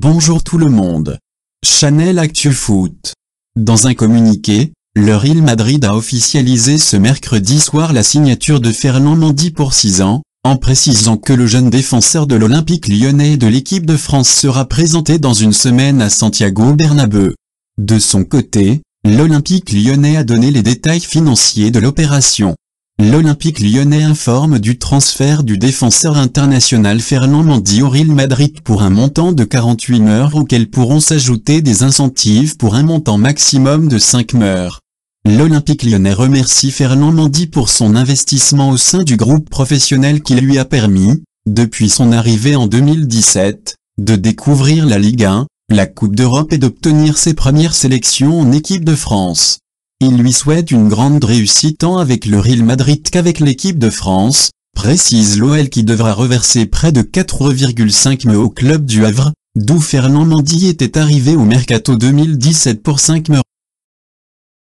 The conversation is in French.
Bonjour tout le monde. Chanel Actu Foot. Dans un communiqué, le Real Madrid a officialisé ce mercredi soir la signature de Fernand Mandy pour 6 ans, en précisant que le jeune défenseur de l'Olympique lyonnais et de l'équipe de France sera présenté dans une semaine à Santiago Bernabeu. De son côté, l'Olympique lyonnais a donné les détails financiers de l'opération. L'Olympique lyonnais informe du transfert du défenseur international Fernand Mandy au Real Madrid pour un montant de 48 meurs auxquels pourront s'ajouter des incentives pour un montant maximum de 5 meurs. L'Olympique lyonnais remercie Fernand Mandy pour son investissement au sein du groupe professionnel qui lui a permis, depuis son arrivée en 2017, de découvrir la Ligue 1, la Coupe d'Europe et d'obtenir ses premières sélections en équipe de France. Il lui souhaite une grande réussite tant avec le Real Madrid qu'avec l'équipe de France, précise l'OL qui devra reverser près de 4,5 mètres au club du Havre, d'où Fernand Mandy était arrivé au Mercato 2017 pour 5 me.